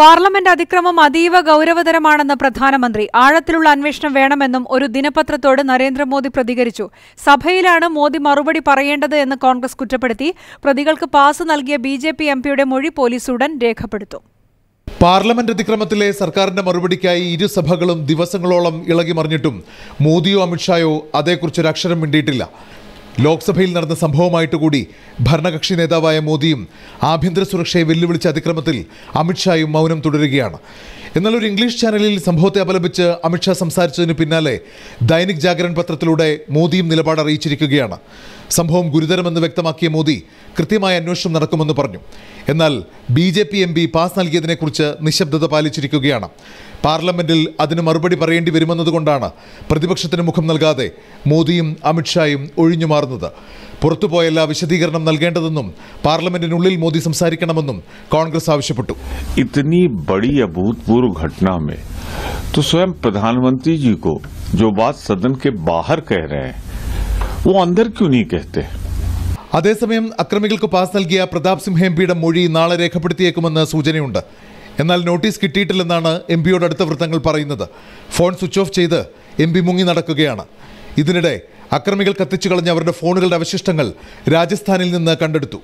parliament അതിക്രമം അതീവ ഗൌരവതരമാണെന്ന് പ്രധാനമന്ത്രി ആഴത്തിലുള്ള അന്വേഷണം വേണമെന്നും ഒരു ദിനപത്രത്തോട് നരേന്ദ്രമോദി പ്രതികരിച്ചു സഭയിലാണ് മോദി മറുപടി പറയേണ്ടത് എന്ന് കോൺഗ്രസ് കുറ്റപ്പെടുത്തി പ്രതികൾക്ക് പാസ് നൽകിയ ബി ജെ പി എംപിയുടെ മൊഴി പോലീസ് ഉടൻ രേഖപ്പെടുത്തും പാർലമെന്റ് അതിക്രമത്തിലെ സർക്കാരിന്റെ മറുപടിക്കായി ഇരുസഭകളും ദിവസങ്ങളോളം ഇളകി മറിഞ്ഞിട്ടും മോദിയോ അമിത്ഷായോ ഒരു അക്ഷരം മിണ്ടിയിട്ടില്ല ലോക്സഭയിൽ നടന്ന സംഭവമായിട്ട് കൂടി ഭരണകക്ഷി നേതാവായ മോദിയും ആഭ്യന്തര സുരക്ഷയെ വെല്ലുവിളിച്ച അതിക്രമത്തിൽ അമിത്ഷായും മൗനം തുടരുകയാണ് എന്നാൽ ഒരു ഇംഗ്ലീഷ് ചാനലിൽ സംഭവത്തെ അപലപിച്ച് അമിത്ഷാ സംസാരിച്ചതിന് പിന്നാലെ ദൈനിക് ജാഗരൺ പത്രത്തിലൂടെ മോദിയും നിലപാട് അറിയിച്ചിരിക്കുകയാണ് സംഭവം ഗുരുതരമെന്ന് വ്യക്തമാക്കിയ മോദി കൃത്യമായ അന്വേഷണം നടക്കുമെന്ന് പറഞ്ഞു എന്നാൽ B J P M P pass നൽകിയതിനെക്കുറിച്ച് നിശബ്ദത പാലിച്ചിരിക്കുകയാണ് പാർലമെന്റിൽ അതിന് മറുപടി പറയേണ്ടി വരുമെന്നതുകൊണ്ടാണ് പ്രതിപക്ഷത്തിന് മുഖം നൽകാതെ മോദിയും അമിത്ഷായും ഒഴിഞ്ഞുമാറുന്നത് പുറത്തുപോയല്ല വിശദീകരണം നൽകേണ്ടതെന്നും പാർലമെന്റിനുള്ളിൽ മോദി സംസാരിക്കണമെന്നും കോൺഗ്രസ് ആവശ്യപ്പെട്ടു ഇത്തനി ബഡി അഭൂതപൂർവ്വ ഘട്ടനമേ മേ സ്വയം स्वयं जो बात सदन के बाहर कह रहे हैं वो अंदर क्यों नहीं कहते അതേസമയം അക്രമികൾക്ക് പാസ് നൽകിയ പ്രതാപ് സിംഹ എം പിയുടെ മൊഴി നാളെ രേഖപ്പെടുത്തിയേക്കുമെന്ന് സൂചനയുണ്ട് എന്നാൽ നോട്ടീസ് കിട്ടിയിട്ടില്ലെന്നാണ് എം പിയോട് അടുത്ത വൃത്തങ്ങൾ പറയുന്നത് ഫോൺ സ്വിച്ച് ഓഫ് ചെയ്ത് എം പി മുങ്ങി നടക്കുകയാണ് ഇതിനിടെ അക്രമികൾ കത്തിച്ചു കളഞ്ഞ അവരുടെ ഫോണുകളുടെ അവശിഷ്ടങ്ങൾ രാജസ്ഥാനിൽ നിന്ന് കണ്ടെടുത്തു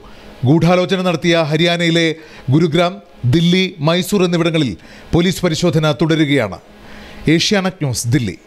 ഗൂഢാലോചന നടത്തിയ ഹരിയാനയിലെ ഗുരുഗ്രാം ദില്ലി മൈസൂർ എന്നിവിടങ്ങളിൽ പോലീസ് പരിശോധന തുടരുകയാണ് ഏഷ്യാനെറ്റ് ന്യൂസ് ദില്ലി